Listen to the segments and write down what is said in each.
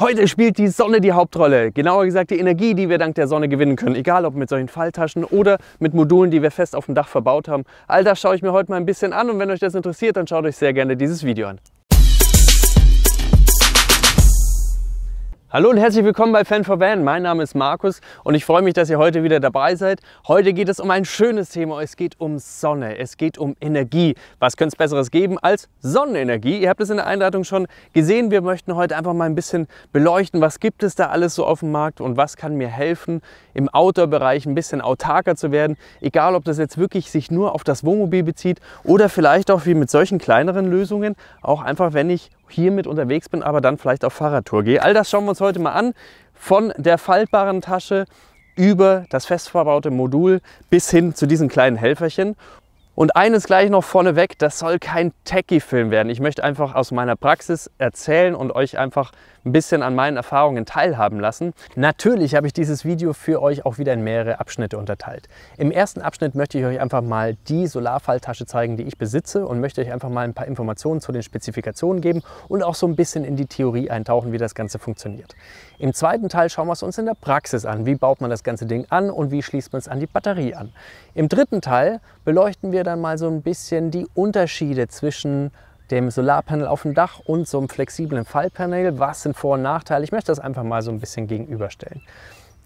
Heute spielt die Sonne die Hauptrolle. Genauer gesagt die Energie, die wir dank der Sonne gewinnen können. Egal ob mit solchen Falltaschen oder mit Modulen, die wir fest auf dem Dach verbaut haben. All das schaue ich mir heute mal ein bisschen an und wenn euch das interessiert, dann schaut euch sehr gerne dieses Video an. Hallo und herzlich willkommen bei Fan for Van. Mein Name ist Markus und ich freue mich, dass ihr heute wieder dabei seid. Heute geht es um ein schönes Thema. Es geht um Sonne. Es geht um Energie. Was könnte es Besseres geben als Sonnenenergie? Ihr habt es in der Einladung schon gesehen. Wir möchten heute einfach mal ein bisschen beleuchten, was gibt es da alles so auf dem Markt und was kann mir helfen, im Outdoor-Bereich ein bisschen autarker zu werden. Egal, ob das jetzt wirklich sich nur auf das Wohnmobil bezieht oder vielleicht auch wie mit solchen kleineren Lösungen, auch einfach, wenn ich hier mit unterwegs bin, aber dann vielleicht auf Fahrradtour gehe. All das schauen wir uns heute mal an. Von der faltbaren Tasche über das fest verbaute Modul bis hin zu diesen kleinen Helferchen. Und eines gleich noch vorneweg, das soll kein Techie-Film werden. Ich möchte einfach aus meiner Praxis erzählen und euch einfach ein bisschen an meinen Erfahrungen teilhaben lassen. Natürlich habe ich dieses Video für euch auch wieder in mehrere Abschnitte unterteilt. Im ersten Abschnitt möchte ich euch einfach mal die Solarfalltasche zeigen, die ich besitze und möchte euch einfach mal ein paar Informationen zu den Spezifikationen geben und auch so ein bisschen in die Theorie eintauchen, wie das Ganze funktioniert. Im zweiten Teil schauen wir es uns in der Praxis an. Wie baut man das ganze Ding an und wie schließt man es an die Batterie an? Im dritten Teil beleuchten wir dann mal so ein bisschen die Unterschiede zwischen dem Solarpanel auf dem Dach und so einem flexiblen Fallpanel. Was sind Vor- und Nachteile? Ich möchte das einfach mal so ein bisschen gegenüberstellen.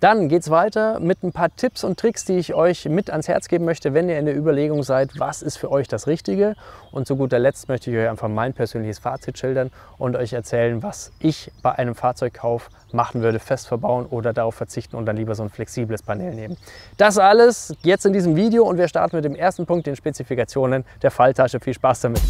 Dann geht es weiter mit ein paar Tipps und Tricks, die ich euch mit ans Herz geben möchte, wenn ihr in der Überlegung seid, was ist für euch das Richtige. Und zu guter Letzt möchte ich euch einfach mein persönliches Fazit schildern und euch erzählen, was ich bei einem Fahrzeugkauf machen würde, fest verbauen oder darauf verzichten und dann lieber so ein flexibles Panel nehmen. Das alles jetzt in diesem Video und wir starten mit dem ersten Punkt, den Spezifikationen der Falltasche. Viel Spaß damit!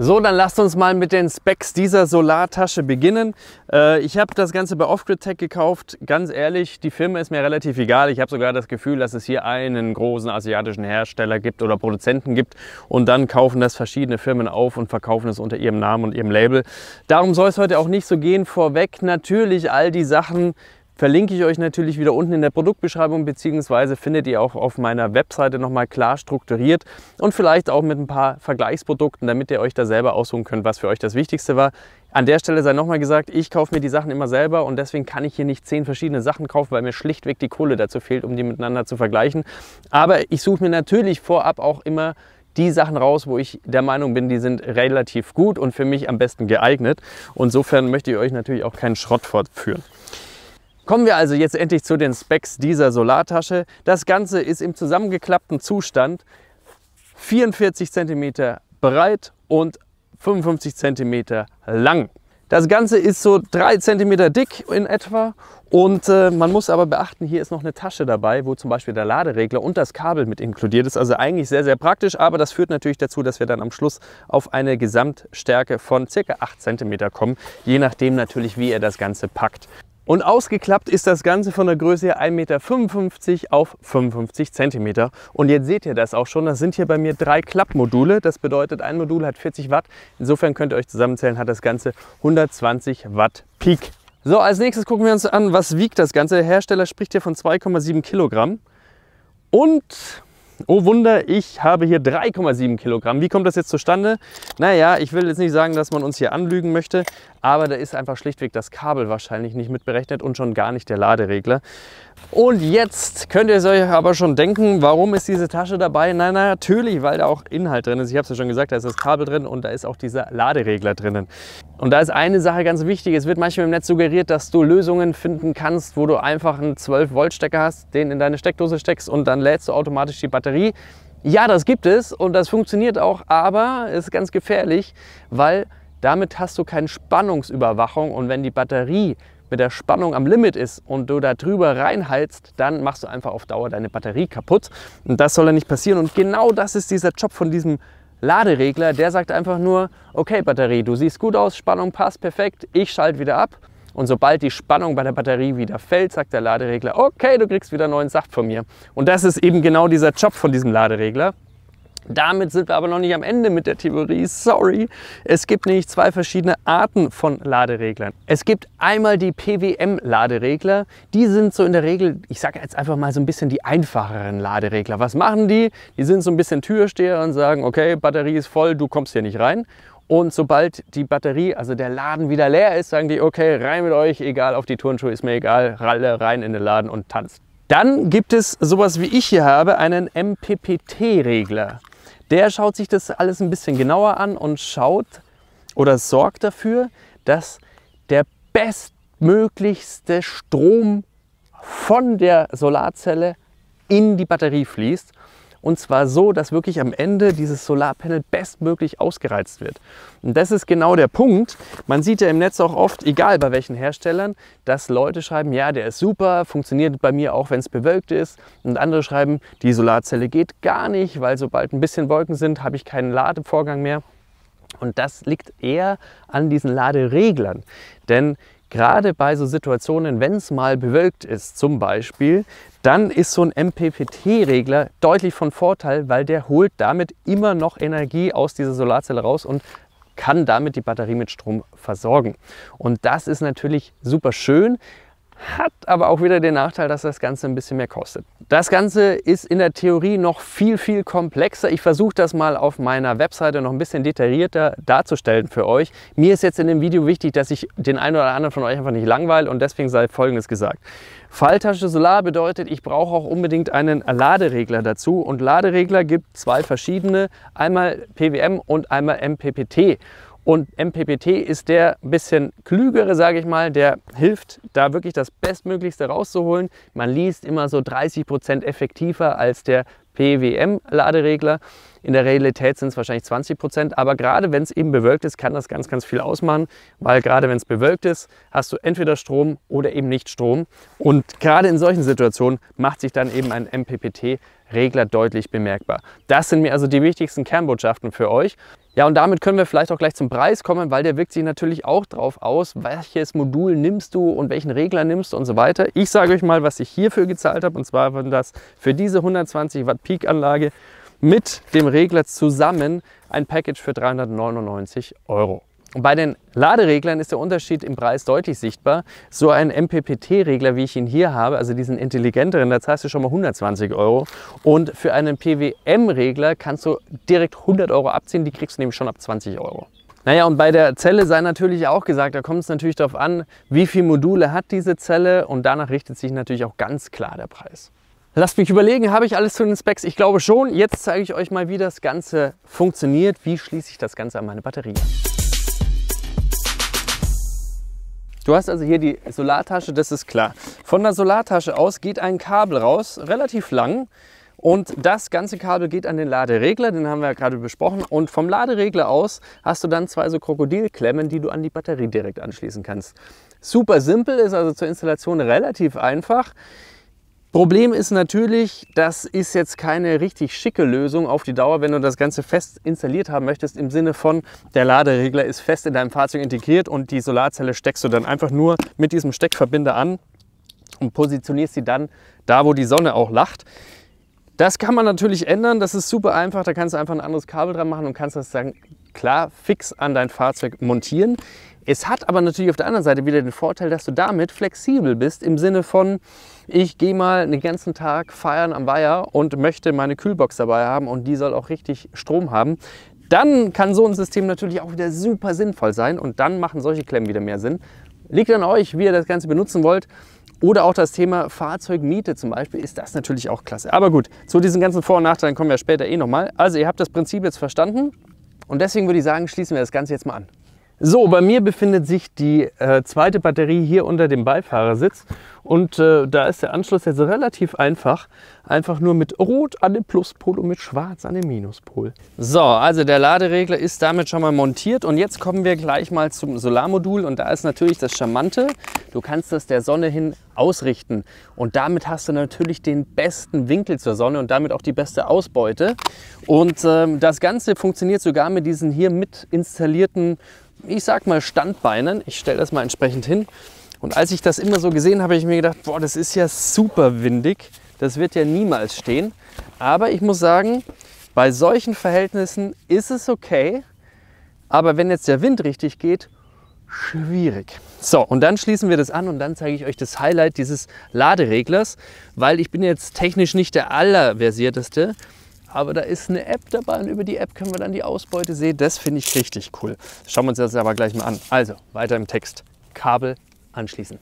So, dann lasst uns mal mit den Specs dieser Solartasche beginnen. Äh, ich habe das Ganze bei Offgrid Tech gekauft. Ganz ehrlich, die Firma ist mir relativ egal. Ich habe sogar das Gefühl, dass es hier einen großen asiatischen Hersteller gibt oder Produzenten gibt und dann kaufen das verschiedene Firmen auf und verkaufen es unter ihrem Namen und ihrem Label. Darum soll es heute auch nicht so gehen. Vorweg natürlich all die Sachen, Verlinke ich euch natürlich wieder unten in der Produktbeschreibung beziehungsweise findet ihr auch auf meiner Webseite nochmal klar strukturiert und vielleicht auch mit ein paar Vergleichsprodukten, damit ihr euch da selber aussuchen könnt, was für euch das Wichtigste war. An der Stelle sei nochmal gesagt, ich kaufe mir die Sachen immer selber und deswegen kann ich hier nicht zehn verschiedene Sachen kaufen, weil mir schlichtweg die Kohle dazu fehlt, um die miteinander zu vergleichen. Aber ich suche mir natürlich vorab auch immer die Sachen raus, wo ich der Meinung bin, die sind relativ gut und für mich am besten geeignet. Insofern möchte ich euch natürlich auch keinen Schrott fortführen. Kommen wir also jetzt endlich zu den Specs dieser Solartasche. Das Ganze ist im zusammengeklappten Zustand 44 cm breit und 55 cm lang. Das Ganze ist so 3 cm dick in etwa und äh, man muss aber beachten, hier ist noch eine Tasche dabei, wo zum Beispiel der Laderegler und das Kabel mit inkludiert ist. Also eigentlich sehr, sehr praktisch, aber das führt natürlich dazu, dass wir dann am Schluss auf eine Gesamtstärke von ca. 8 cm kommen, je nachdem natürlich, wie ihr das Ganze packt. Und ausgeklappt ist das Ganze von der Größe 1,55 Meter auf 55 Zentimeter. Und jetzt seht ihr das auch schon, das sind hier bei mir drei Klappmodule. Das bedeutet, ein Modul hat 40 Watt. Insofern könnt ihr euch zusammenzählen, hat das Ganze 120 Watt Peak. So, als nächstes gucken wir uns an, was wiegt das Ganze. Der Hersteller spricht hier von 2,7 Kilogramm. Und Oh Wunder, ich habe hier 3,7 Kilogramm. Wie kommt das jetzt zustande? Naja, ich will jetzt nicht sagen, dass man uns hier anlügen möchte, aber da ist einfach schlichtweg das Kabel wahrscheinlich nicht mitberechnet und schon gar nicht der Laderegler. Und jetzt könnt ihr euch aber schon denken, warum ist diese Tasche dabei? Nein, na, natürlich, weil da auch Inhalt drin ist. Ich habe es ja schon gesagt, da ist das Kabel drin und da ist auch dieser Laderegler drinnen. Und da ist eine Sache ganz wichtig. Es wird manchmal im Netz suggeriert, dass du Lösungen finden kannst, wo du einfach einen 12-Volt-Stecker hast, den in deine Steckdose steckst und dann lädst du automatisch die Batterie. Ja, das gibt es und das funktioniert auch, aber es ist ganz gefährlich, weil damit hast du keine Spannungsüberwachung und wenn die Batterie mit der Spannung am Limit ist und du da drüber reinhaltst, dann machst du einfach auf Dauer deine Batterie kaputt. Und das soll ja nicht passieren. Und genau das ist dieser Job von diesem Laderegler. Der sagt einfach nur, okay Batterie, du siehst gut aus, Spannung passt perfekt, ich schalte wieder ab. Und sobald die Spannung bei der Batterie wieder fällt, sagt der Laderegler, okay, du kriegst wieder neuen Saft von mir. Und das ist eben genau dieser Job von diesem Laderegler. Damit sind wir aber noch nicht am Ende mit der Theorie, sorry. Es gibt nämlich zwei verschiedene Arten von Ladereglern. Es gibt einmal die PWM-Laderegler. Die sind so in der Regel, ich sage jetzt einfach mal so ein bisschen die einfacheren Laderegler. Was machen die? Die sind so ein bisschen Türsteher und sagen, okay, Batterie ist voll, du kommst hier nicht rein. Und sobald die Batterie, also der Laden wieder leer ist, sagen die, okay, rein mit euch, egal auf die Turnschuhe, ist mir egal, ralle rein in den Laden und tanzt. Dann gibt es sowas wie ich hier habe, einen MPPT-Regler der schaut sich das alles ein bisschen genauer an und schaut oder sorgt dafür, dass der bestmöglichste Strom von der Solarzelle in die Batterie fließt. Und zwar so, dass wirklich am Ende dieses Solarpanel bestmöglich ausgereizt wird. Und das ist genau der Punkt. Man sieht ja im Netz auch oft, egal bei welchen Herstellern, dass Leute schreiben, ja, der ist super, funktioniert bei mir auch, wenn es bewölkt ist. Und andere schreiben, die Solarzelle geht gar nicht, weil sobald ein bisschen Wolken sind, habe ich keinen Ladevorgang mehr. Und das liegt eher an diesen Ladereglern. Denn gerade bei so Situationen, wenn es mal bewölkt ist zum Beispiel, dann ist so ein MPPT-Regler deutlich von Vorteil, weil der holt damit immer noch Energie aus dieser Solarzelle raus und kann damit die Batterie mit Strom versorgen. Und das ist natürlich super schön hat aber auch wieder den Nachteil, dass das Ganze ein bisschen mehr kostet. Das Ganze ist in der Theorie noch viel, viel komplexer. Ich versuche das mal auf meiner Webseite noch ein bisschen detaillierter darzustellen für euch. Mir ist jetzt in dem Video wichtig, dass ich den einen oder anderen von euch einfach nicht langweile und deswegen sei Folgendes gesagt. Falltasche Solar bedeutet, ich brauche auch unbedingt einen Laderegler dazu und Laderegler gibt zwei verschiedene, einmal PWM und einmal MPPT. Und MPPT ist der ein bisschen klügere, sage ich mal, der hilft, da wirklich das Bestmöglichste rauszuholen. Man liest immer so 30% Prozent effektiver als der PWM-Laderegler. In der Realität sind es wahrscheinlich 20 Prozent, aber gerade wenn es eben bewölkt ist, kann das ganz, ganz viel ausmachen, weil gerade wenn es bewölkt ist, hast du entweder Strom oder eben nicht Strom. Und gerade in solchen Situationen macht sich dann eben ein MPPT Regler deutlich bemerkbar. Das sind mir also die wichtigsten Kernbotschaften für euch. Ja, und damit können wir vielleicht auch gleich zum Preis kommen, weil der wirkt sich natürlich auch drauf aus, welches Modul nimmst du und welchen Regler nimmst du und so weiter. Ich sage euch mal, was ich hierfür gezahlt habe, und zwar waren das für diese 120 Watt Peak Anlage mit dem Regler zusammen ein Package für 399 Euro. Bei den Ladereglern ist der Unterschied im Preis deutlich sichtbar. So ein MPPT-Regler, wie ich ihn hier habe, also diesen intelligenteren, da zahlst du schon mal 120 Euro. Und für einen PWM-Regler kannst du direkt 100 Euro abziehen, die kriegst du nämlich schon ab 20 Euro. Naja, und bei der Zelle sei natürlich auch gesagt, da kommt es natürlich darauf an, wie viele Module hat diese Zelle und danach richtet sich natürlich auch ganz klar der Preis. Lasst mich überlegen, habe ich alles zu den Specs? Ich glaube schon. Jetzt zeige ich euch mal, wie das Ganze funktioniert. Wie schließe ich das Ganze an meine Batterie an? Du hast also hier die Solartasche, das ist klar. Von der Solartasche aus geht ein Kabel raus, relativ lang. Und das ganze Kabel geht an den Laderegler, den haben wir ja gerade besprochen. Und vom Laderegler aus hast du dann zwei so Krokodilklemmen, die du an die Batterie direkt anschließen kannst. Super simpel, ist also zur Installation relativ einfach. Problem ist natürlich, das ist jetzt keine richtig schicke Lösung auf die Dauer, wenn du das Ganze fest installiert haben möchtest, im Sinne von, der Laderegler ist fest in deinem Fahrzeug integriert und die Solarzelle steckst du dann einfach nur mit diesem Steckverbinder an und positionierst sie dann da, wo die Sonne auch lacht. Das kann man natürlich ändern, das ist super einfach, da kannst du einfach ein anderes Kabel dran machen und kannst das dann klar fix an dein Fahrzeug montieren. Es hat aber natürlich auf der anderen Seite wieder den Vorteil, dass du damit flexibel bist im Sinne von, ich gehe mal den ganzen Tag feiern am Weiher und möchte meine Kühlbox dabei haben und die soll auch richtig Strom haben, dann kann so ein System natürlich auch wieder super sinnvoll sein und dann machen solche Klemmen wieder mehr Sinn. Liegt an euch, wie ihr das Ganze benutzen wollt. Oder auch das Thema Fahrzeugmiete zum Beispiel ist das natürlich auch klasse. Aber gut, zu diesen ganzen Vor- und Nachteilen kommen wir später eh nochmal. Also ihr habt das Prinzip jetzt verstanden und deswegen würde ich sagen, schließen wir das Ganze jetzt mal an. So, bei mir befindet sich die äh, zweite Batterie hier unter dem Beifahrersitz und äh, da ist der Anschluss jetzt relativ einfach. Einfach nur mit Rot an den Pluspol und mit Schwarz an den Minuspol. So, also der Laderegler ist damit schon mal montiert und jetzt kommen wir gleich mal zum Solarmodul und da ist natürlich das Charmante, du kannst das der Sonne hin ausrichten und damit hast du natürlich den besten Winkel zur Sonne und damit auch die beste Ausbeute und ähm, das Ganze funktioniert sogar mit diesen hier mit installierten ich sag mal, Standbeinen. Ich stelle das mal entsprechend hin. Und als ich das immer so gesehen habe, habe ich mir gedacht, boah, das ist ja super windig. Das wird ja niemals stehen. Aber ich muss sagen, bei solchen Verhältnissen ist es okay. Aber wenn jetzt der Wind richtig geht, schwierig. So, und dann schließen wir das an und dann zeige ich euch das Highlight dieses Ladereglers, weil ich bin jetzt technisch nicht der allerversierteste aber da ist eine App dabei und über die App können wir dann die Ausbeute sehen. Das finde ich richtig cool. Schauen wir uns das aber gleich mal an. Also, weiter im Text. Kabel anschließen.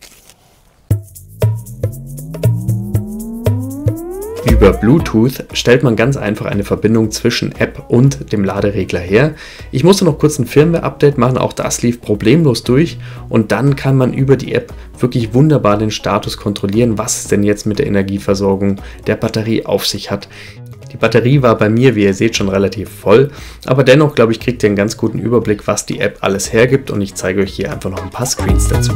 Über Bluetooth stellt man ganz einfach eine Verbindung zwischen App und dem Laderegler her. Ich musste noch kurz ein Firmware-Update machen, auch das lief problemlos durch und dann kann man über die App wirklich wunderbar den Status kontrollieren, was es denn jetzt mit der Energieversorgung der Batterie auf sich hat. Die Batterie war bei mir, wie ihr seht, schon relativ voll, aber dennoch glaube ich, kriegt ihr einen ganz guten Überblick, was die App alles hergibt und ich zeige euch hier einfach noch ein paar Screens dazu.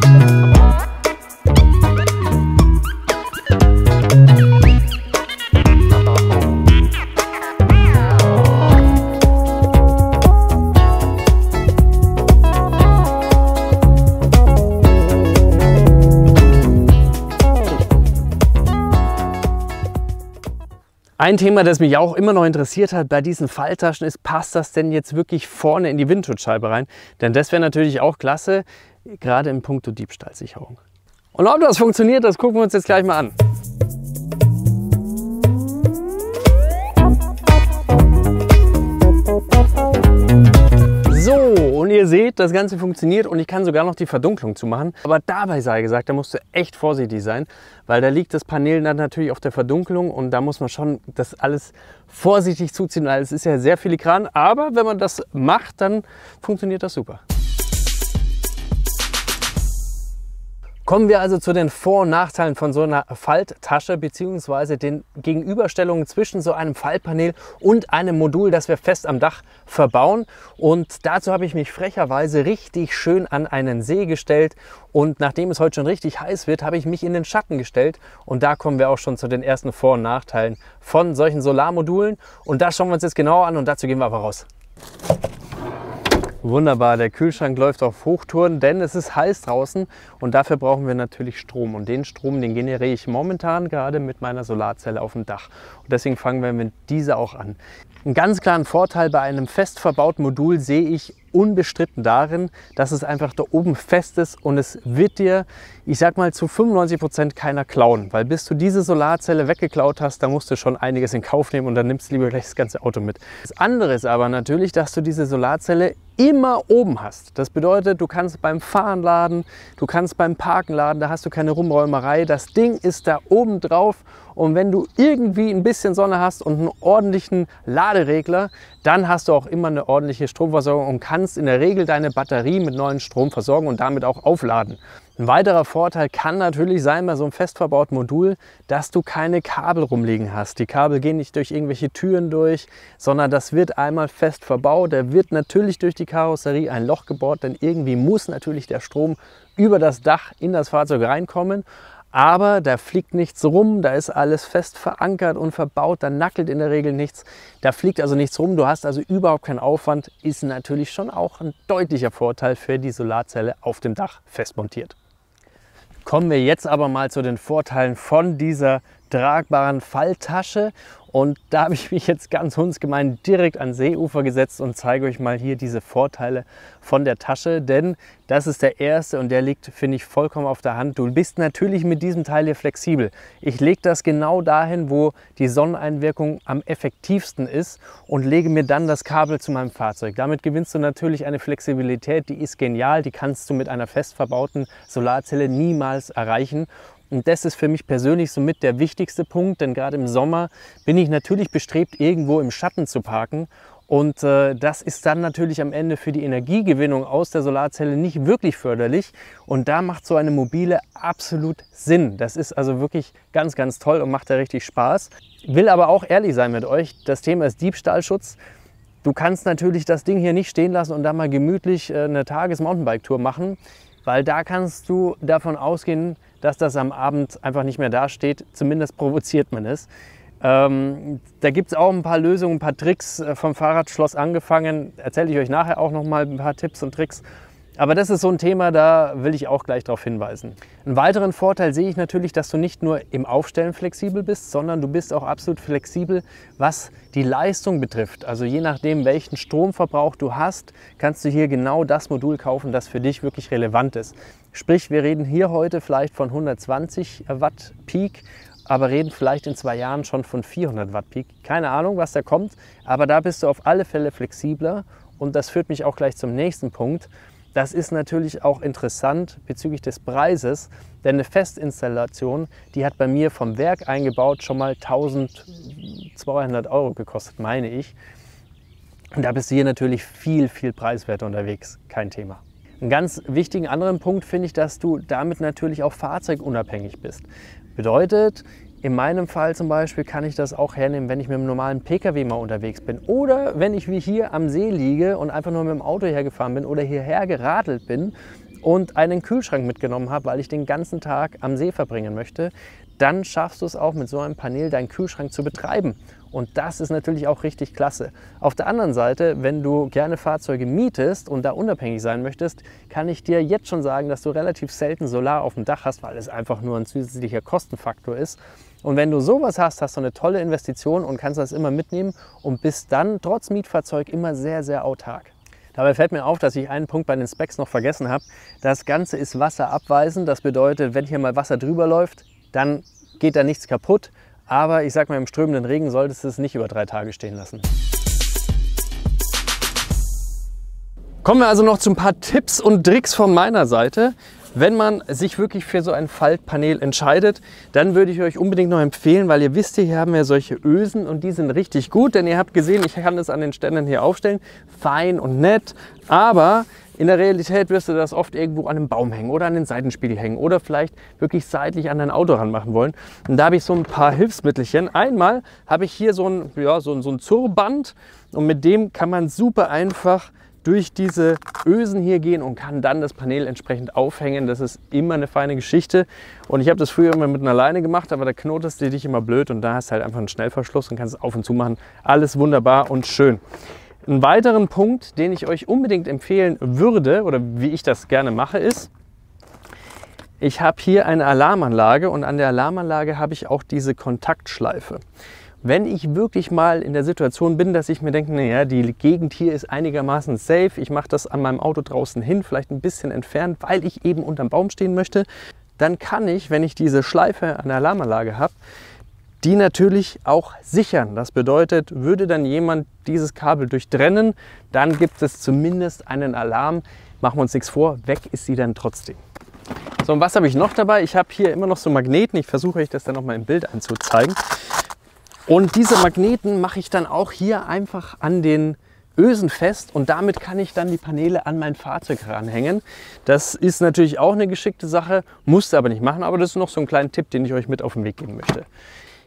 Ein Thema, das mich auch immer noch interessiert hat bei diesen Falltaschen ist, passt das denn jetzt wirklich vorne in die Windschutzscheibe rein? Denn das wäre natürlich auch klasse, gerade in puncto Diebstahlsicherung. Und ob das funktioniert, das gucken wir uns jetzt gleich mal an. So, und ihr seht, das Ganze funktioniert und ich kann sogar noch die Verdunklung zumachen. Aber dabei sei gesagt, da musst du echt vorsichtig sein, weil da liegt das Panel dann natürlich auf der Verdunklung und da muss man schon das alles vorsichtig zuziehen, weil es ist ja sehr filigran. Aber wenn man das macht, dann funktioniert das super. Kommen wir also zu den Vor- und Nachteilen von so einer Falttasche bzw. den Gegenüberstellungen zwischen so einem Faltpanel und einem Modul, das wir fest am Dach verbauen. Und dazu habe ich mich frecherweise richtig schön an einen See gestellt. Und nachdem es heute schon richtig heiß wird, habe ich mich in den Schatten gestellt. Und da kommen wir auch schon zu den ersten Vor- und Nachteilen von solchen Solarmodulen. Und das schauen wir uns jetzt genauer an und dazu gehen wir aber raus. Wunderbar, der Kühlschrank läuft auf Hochtouren, denn es ist heiß draußen und dafür brauchen wir natürlich Strom. Und den Strom, den generiere ich momentan gerade mit meiner Solarzelle auf dem Dach. Deswegen fangen wir mit dieser auch an. Einen ganz klaren Vorteil bei einem fest verbauten Modul sehe ich unbestritten darin, dass es einfach da oben fest ist und es wird dir, ich sag mal, zu 95% Prozent keiner klauen. Weil bis du diese Solarzelle weggeklaut hast, da musst du schon einiges in Kauf nehmen und dann nimmst du lieber gleich das ganze Auto mit. Das andere ist aber natürlich, dass du diese Solarzelle immer oben hast. Das bedeutet, du kannst beim Fahren laden, du kannst beim Parken laden, da hast du keine Rumräumerei. Das Ding ist da oben drauf und wenn du irgendwie ein bisschen Sonne hast und einen ordentlichen Laderegler, dann hast du auch immer eine ordentliche Stromversorgung und kannst in der Regel deine Batterie mit neuen Strom versorgen und damit auch aufladen. Ein weiterer Vorteil kann natürlich sein bei so einem fest verbauten Modul, dass du keine Kabel rumliegen hast. Die Kabel gehen nicht durch irgendwelche Türen durch, sondern das wird einmal fest verbaut. Da wird natürlich durch die Karosserie ein Loch gebohrt, denn irgendwie muss natürlich der Strom über das Dach in das Fahrzeug reinkommen aber da fliegt nichts rum, da ist alles fest verankert und verbaut, da nackelt in der Regel nichts, da fliegt also nichts rum, du hast also überhaupt keinen Aufwand, ist natürlich schon auch ein deutlicher Vorteil für die Solarzelle auf dem Dach fest montiert. Kommen wir jetzt aber mal zu den Vorteilen von dieser tragbaren Falltasche. Und da habe ich mich jetzt ganz hundsgemein direkt ans Seeufer gesetzt und zeige euch mal hier diese Vorteile von der Tasche. Denn das ist der erste und der liegt, finde ich, vollkommen auf der Hand. Du bist natürlich mit diesem Teil hier flexibel. Ich lege das genau dahin, wo die Sonneneinwirkung am effektivsten ist und lege mir dann das Kabel zu meinem Fahrzeug. Damit gewinnst du natürlich eine Flexibilität, die ist genial. Die kannst du mit einer fest verbauten Solarzelle niemals erreichen. Und das ist für mich persönlich somit der wichtigste Punkt, denn gerade im Sommer bin ich natürlich bestrebt, irgendwo im Schatten zu parken. Und äh, das ist dann natürlich am Ende für die Energiegewinnung aus der Solarzelle nicht wirklich förderlich. Und da macht so eine mobile absolut Sinn. Das ist also wirklich ganz, ganz toll und macht da richtig Spaß. Will aber auch ehrlich sein mit euch. Das Thema ist Diebstahlschutz. Du kannst natürlich das Ding hier nicht stehen lassen und da mal gemütlich äh, eine Tages-Mountainbike-Tour machen, weil da kannst du davon ausgehen, dass das am Abend einfach nicht mehr dasteht. Zumindest provoziert man es. Ähm, da gibt es auch ein paar Lösungen, ein paar Tricks äh, vom Fahrradschloss angefangen. Erzähle ich euch nachher auch noch mal ein paar Tipps und Tricks. Aber das ist so ein Thema, da will ich auch gleich darauf hinweisen. Einen weiteren Vorteil sehe ich natürlich, dass du nicht nur im Aufstellen flexibel bist, sondern du bist auch absolut flexibel, was die Leistung betrifft. Also je nachdem, welchen Stromverbrauch du hast, kannst du hier genau das Modul kaufen, das für dich wirklich relevant ist. Sprich, wir reden hier heute vielleicht von 120 Watt Peak, aber reden vielleicht in zwei Jahren schon von 400 Watt Peak. Keine Ahnung, was da kommt, aber da bist du auf alle Fälle flexibler und das führt mich auch gleich zum nächsten Punkt. Das ist natürlich auch interessant bezüglich des Preises, denn eine Festinstallation, die hat bei mir vom Werk eingebaut schon mal 1200 Euro gekostet, meine ich. Und da bist du hier natürlich viel, viel preiswerter unterwegs. Kein Thema. Einen ganz wichtigen anderen Punkt finde ich, dass du damit natürlich auch fahrzeugunabhängig bist. Bedeutet, in meinem Fall zum Beispiel kann ich das auch hernehmen, wenn ich mit einem normalen Pkw mal unterwegs bin oder wenn ich wie hier am See liege und einfach nur mit dem Auto hergefahren bin oder hierher geradelt bin und einen Kühlschrank mitgenommen habe, weil ich den ganzen Tag am See verbringen möchte, dann schaffst du es auch mit so einem Panel deinen Kühlschrank zu betreiben. Und das ist natürlich auch richtig klasse. Auf der anderen Seite, wenn du gerne Fahrzeuge mietest und da unabhängig sein möchtest, kann ich dir jetzt schon sagen, dass du relativ selten Solar auf dem Dach hast, weil es einfach nur ein zusätzlicher Kostenfaktor ist. Und wenn du sowas hast, hast du eine tolle Investition und kannst das immer mitnehmen und bist dann trotz Mietfahrzeug immer sehr, sehr autark. Dabei fällt mir auf, dass ich einen Punkt bei den Specs noch vergessen habe. Das Ganze ist wasserabweisend. Das bedeutet, wenn hier mal Wasser drüber läuft, dann geht da nichts kaputt. Aber ich sag mal, im strömenden Regen solltest du es nicht über drei Tage stehen lassen. Kommen wir also noch zu ein paar Tipps und Tricks von meiner Seite. Wenn man sich wirklich für so ein Faltpanel entscheidet, dann würde ich euch unbedingt noch empfehlen, weil ihr wisst, hier haben wir solche Ösen und die sind richtig gut, denn ihr habt gesehen, ich kann das an den Ständern hier aufstellen, fein und nett, aber in der Realität wirst du das oft irgendwo an einem Baum hängen oder an den Seitenspiegel hängen oder vielleicht wirklich seitlich an dein Auto ranmachen wollen. Und da habe ich so ein paar Hilfsmittelchen. Einmal habe ich hier so ein, ja, so, so ein Zurband und mit dem kann man super einfach durch diese Ösen hier gehen und kann dann das Panel entsprechend aufhängen. Das ist immer eine feine Geschichte. Und ich habe das früher immer mit einer Leine gemacht, aber da knotest du dich immer blöd und da hast du halt einfach einen Schnellverschluss und kannst es auf und zu machen. Alles wunderbar und schön. Einen weiteren Punkt, den ich euch unbedingt empfehlen würde oder wie ich das gerne mache, ist, ich habe hier eine Alarmanlage und an der Alarmanlage habe ich auch diese Kontaktschleife. Wenn ich wirklich mal in der Situation bin, dass ich mir denke, naja, die Gegend hier ist einigermaßen safe, ich mache das an meinem Auto draußen hin, vielleicht ein bisschen entfernt, weil ich eben unterm Baum stehen möchte, dann kann ich, wenn ich diese Schleife an der Alarmanlage habe, die natürlich auch sichern. Das bedeutet, würde dann jemand dieses Kabel durchtrennen, dann gibt es zumindest einen Alarm. Machen wir uns nichts vor, weg ist sie dann trotzdem. So, und was habe ich noch dabei? Ich habe hier immer noch so Magneten. Ich versuche euch das dann nochmal im Bild anzuzeigen. Und diese Magneten mache ich dann auch hier einfach an den Ösen fest und damit kann ich dann die Paneele an mein Fahrzeug ranhängen. Das ist natürlich auch eine geschickte Sache, musste aber nicht machen, aber das ist noch so ein kleiner Tipp, den ich euch mit auf den Weg geben möchte.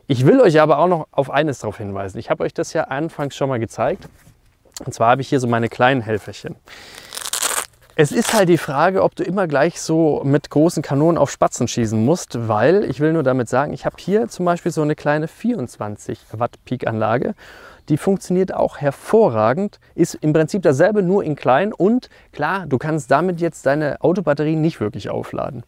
Ich will euch aber auch noch auf eines darauf hinweisen. Ich habe euch das ja anfangs schon mal gezeigt. Und zwar habe ich hier so meine kleinen Helferchen. Es ist halt die Frage, ob du immer gleich so mit großen Kanonen auf Spatzen schießen musst, weil ich will nur damit sagen, ich habe hier zum Beispiel so eine kleine 24 Watt Peak Anlage. Die funktioniert auch hervorragend, ist im Prinzip dasselbe, nur in klein und klar, du kannst damit jetzt deine Autobatterie nicht wirklich aufladen.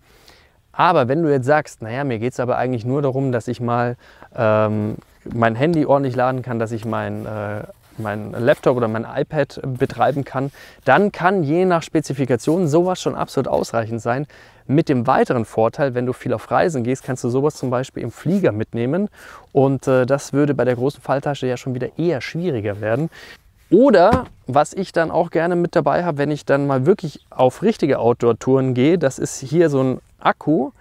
Aber wenn du jetzt sagst, naja, mir geht es aber eigentlich nur darum, dass ich mal ähm, mein Handy ordentlich laden kann, dass ich mein, äh, mein Laptop oder mein iPad betreiben kann, dann kann je nach Spezifikation sowas schon absolut ausreichend sein. Mit dem weiteren Vorteil, wenn du viel auf Reisen gehst, kannst du sowas zum Beispiel im Flieger mitnehmen und äh, das würde bei der großen Falltasche ja schon wieder eher schwieriger werden. Oder was ich dann auch gerne mit dabei habe, wenn ich dann mal wirklich auf richtige Outdoor-Touren gehe, das ist hier so ein Akku,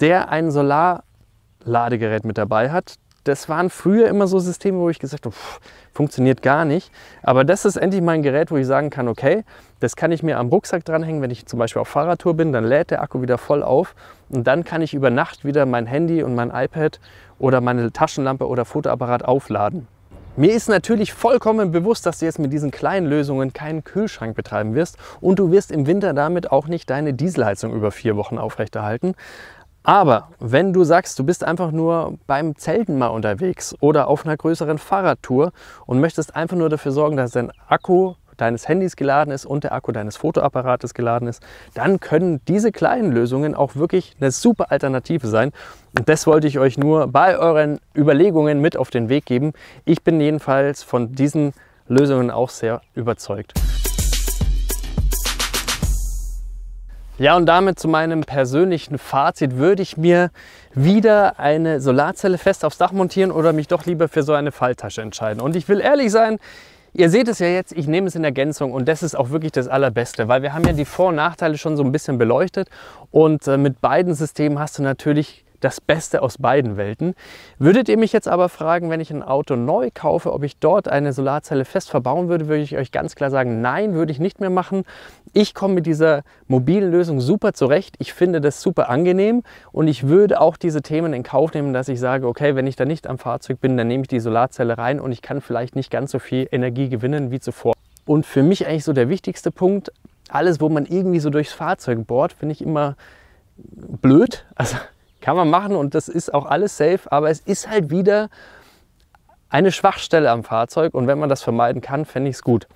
der ein Solarladegerät mit dabei hat. Das waren früher immer so Systeme, wo ich gesagt habe, pff, funktioniert gar nicht. Aber das ist endlich mein Gerät, wo ich sagen kann, okay, das kann ich mir am Rucksack dranhängen, wenn ich zum Beispiel auf Fahrradtour bin, dann lädt der Akku wieder voll auf und dann kann ich über Nacht wieder mein Handy und mein iPad oder meine Taschenlampe oder Fotoapparat aufladen. Mir ist natürlich vollkommen bewusst, dass du jetzt mit diesen kleinen Lösungen keinen Kühlschrank betreiben wirst und du wirst im Winter damit auch nicht deine Dieselheizung über vier Wochen aufrechterhalten. Aber wenn du sagst, du bist einfach nur beim Zelten mal unterwegs oder auf einer größeren Fahrradtour und möchtest einfach nur dafür sorgen, dass dein Akku deines Handys geladen ist und der Akku deines Fotoapparates geladen ist, dann können diese kleinen Lösungen auch wirklich eine super Alternative sein. Und das wollte ich euch nur bei euren Überlegungen mit auf den Weg geben. Ich bin jedenfalls von diesen Lösungen auch sehr überzeugt. Ja, und damit zu meinem persönlichen Fazit. Würde ich mir wieder eine Solarzelle fest aufs Dach montieren oder mich doch lieber für so eine Falltasche entscheiden? Und ich will ehrlich sein, Ihr seht es ja jetzt, ich nehme es in Ergänzung und das ist auch wirklich das Allerbeste, weil wir haben ja die Vor- und Nachteile schon so ein bisschen beleuchtet und äh, mit beiden Systemen hast du natürlich das Beste aus beiden Welten. Würdet ihr mich jetzt aber fragen, wenn ich ein Auto neu kaufe, ob ich dort eine Solarzelle fest verbauen würde, würde ich euch ganz klar sagen, nein, würde ich nicht mehr machen. Ich komme mit dieser mobilen Lösung super zurecht. Ich finde das super angenehm und ich würde auch diese Themen in Kauf nehmen, dass ich sage, okay, wenn ich da nicht am Fahrzeug bin, dann nehme ich die Solarzelle rein und ich kann vielleicht nicht ganz so viel Energie gewinnen wie zuvor. Und für mich eigentlich so der wichtigste Punkt, alles, wo man irgendwie so durchs Fahrzeug bohrt, finde ich immer blöd. Also kann man machen und das ist auch alles safe, aber es ist halt wieder eine Schwachstelle am Fahrzeug und wenn man das vermeiden kann, fände ich es gut.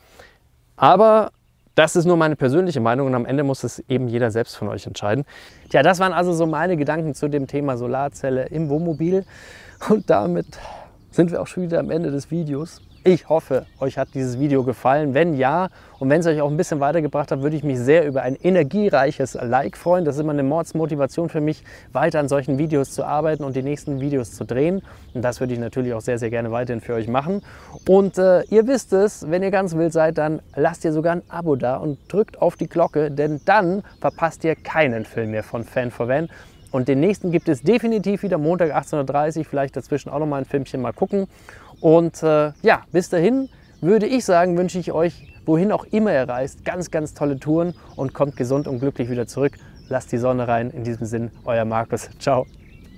Aber das ist nur meine persönliche Meinung und am Ende muss es eben jeder selbst von euch entscheiden. Tja, das waren also so meine Gedanken zu dem Thema Solarzelle im Wohnmobil und damit sind wir auch schon wieder am Ende des Videos. Ich hoffe, euch hat dieses Video gefallen. Wenn ja und wenn es euch auch ein bisschen weitergebracht hat, würde ich mich sehr über ein energiereiches Like freuen. Das ist immer eine Mordsmotivation für mich, weiter an solchen Videos zu arbeiten und die nächsten Videos zu drehen. Und das würde ich natürlich auch sehr, sehr gerne weiterhin für euch machen. Und äh, ihr wisst es, wenn ihr ganz wild seid, dann lasst ihr sogar ein Abo da und drückt auf die Glocke, denn dann verpasst ihr keinen Film mehr von Fan for Van. Und den nächsten gibt es definitiv wieder Montag 18.30 Uhr, vielleicht dazwischen auch nochmal ein Filmchen mal gucken. Und äh, ja, bis dahin würde ich sagen, wünsche ich euch, wohin auch immer ihr reist, ganz, ganz tolle Touren und kommt gesund und glücklich wieder zurück. Lasst die Sonne rein. In diesem Sinn, euer Markus. Ciao.